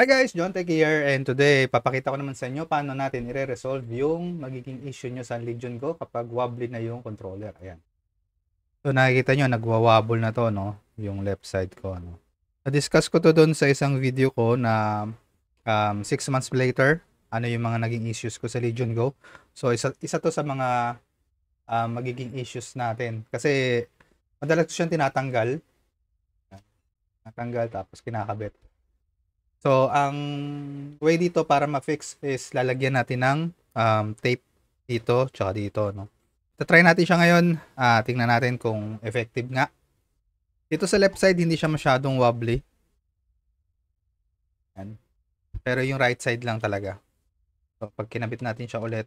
Hi guys, John Tech here and today papakita ko naman sa inyo paano natin i-resolve yung magiging issue nyo sa Legion Go kapag wobbly na yung controller. Ayan. So nakikita nyo nagwawabble na to no, yung left side ko no. Na-discuss ko to doon sa isang video ko na 6 um, months later ano yung mga naging issues ko sa Legion Go. So isa, isa to sa mga uh, magiging issues natin kasi madalas ko siyang tinatanggal natanggal tapos kinakabit. So, ang way dito para ma-fix is lalagyan natin ng um, tape dito tsaka dito, no? Tatry natin siya ngayon. Uh, tingnan natin kung effective nga. Dito sa left side, hindi siya masyadong wobbly. Yan. Pero yung right side lang talaga. So, pag kinabit natin siya ulit,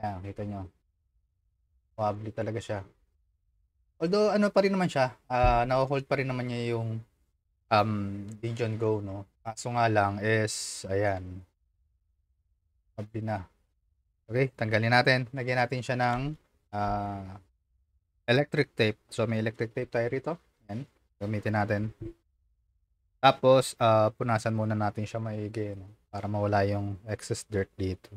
Ayan, kita nyo. Wobbly talaga siya. Although ano pa rin naman siya, uh, na-hold pa rin naman niya yung um Legion Go no. Kaso nga lang is ayan. Sabi na. Okay, tanggalin natin. Lagyan natin siya ng uh, electric tape. So may electric tape tayo rito. Ayan. Gamitin natin. Tapos uh, punasan muna natin siya maigi no? para mawala yung excess dirt dito.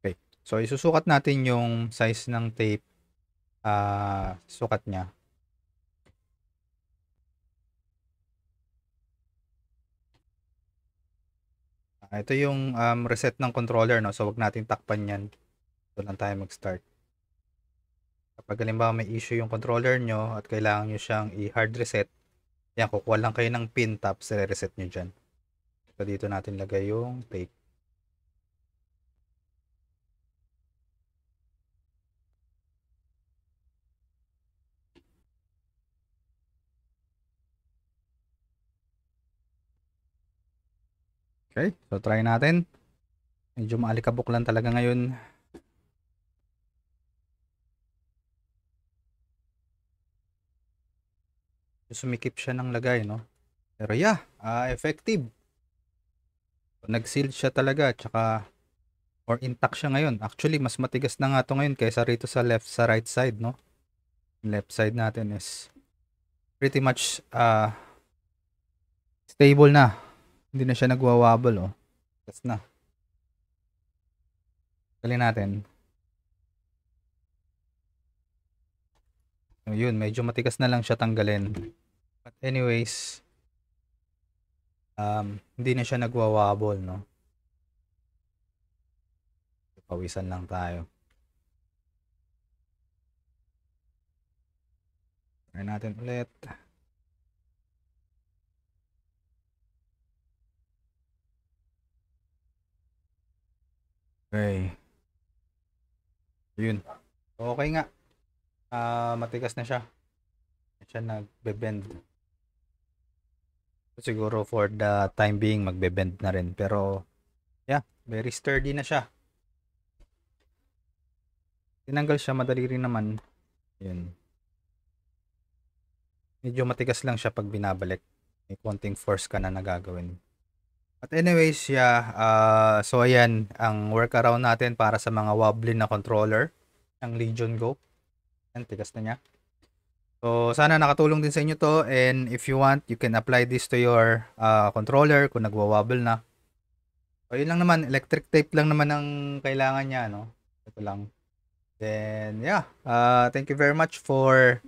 Okay. So isusukat natin yung size ng tape uh, sukat niya. Uh, ito yung um, reset ng controller, no? so wag nating takpan yan. Ito lang tayo mag-start. Kapag halimbawa may issue yung controller nyo at kailangan nyo siyang i-hard reset, yan, kukuha lang kayo ng pin tapos re-reset nyo dyan. So dito natin lagay yung take. Okay, so try natin. Medyo maalikabok lang talaga ngayon. Sumikip siya ng lagay, no? Pero yeah, uh, effective. So, nag-sealed siya talaga, tsaka or intact siya ngayon. Actually, mas matigas na nga ito ngayon kaysa rito sa left sa right side, no? Left side natin is pretty much uh, stable na. Hindi na siya nagwawabol, oh. Tapos na. Dali natin. Oh, yun, medyo matigas na lang siya tanggalin. But anyways, um, hindi na siya nagwawabol, no? Pawisan lang tayo. Try natin ulit. Okay. Yun. Okay nga. Uh, matigas na siya. Siya nagbe-bend. Siguro for the time being magbe-bend na rin. Pero yeah, very sturdy na siya. Tinanggal siya, madali rin naman. Yun. Medyo matigas lang siya pag binabalik. May konting force ka na nagagawin. At anyways, yeah, uh, so ayan, ang workaround natin para sa mga wobbly na controller ng Legion Go. Ayan, tigas na niya. So, sana nakatulong din sa inyo to and if you want, you can apply this to your uh, controller kung nagwa-wobble na. So, yun lang naman, electric tape lang naman ang kailangan niya, no? Ito lang. Then, yeah, uh, thank you very much for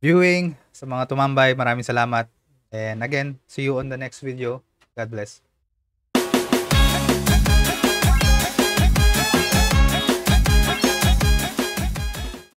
viewing. Sa mga tumambay, maraming salamat. And again, see you on the next video. God bless.